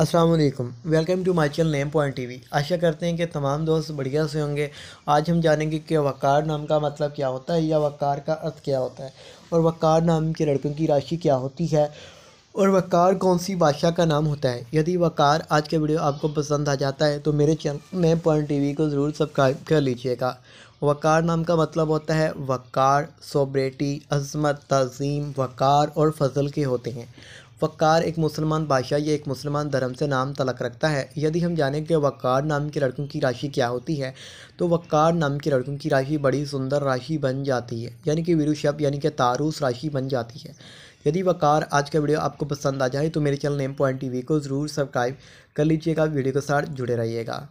Aslam welcome to my channel name point T V आशा करते हैं कि तमाम दोस्त बढ़िया से होंगे आज हम जानेंगे कि वक़ार नाम का मतलब क्या होता है या वक़ार का अर्थ क्या होता है और वक़ार नाम के लड़कों की राशि क्या होती है और वक़ार कौन सी बादशाह का नाम होता है यदि वक़ार आज का वीडियो आपको पसंद आ जाता है तो मेरे channel name point T V को ज़रूर सब्सक्राइब कर लीजिएगा वक़ार नाम का मतलब होता है वक़ार सोब्रेटी अजमत तज़ीम वक़ार और फजल के होते हैं वक़ार एक मुसलमान बादशाह या एक मुसलमान धर्म से नाम तलक रखता है यदि हम जानें कि वक़ार नाम के लड़कों की राशि क्या होती है तो वक़ार नाम के लड़कों की राशि बड़ी सुंदर राशि बन जाती है यानी कि शब यानी कि तारूस राशि बन जाती है यदि वकार आज का वीडियो आपको पसंद आ जाए तो मेरे चैनल नेम पॉइंट वी को ज़रूर सब्सक्राइब कर लीजिएगा वीडियो के साथ जुड़े रहिएगा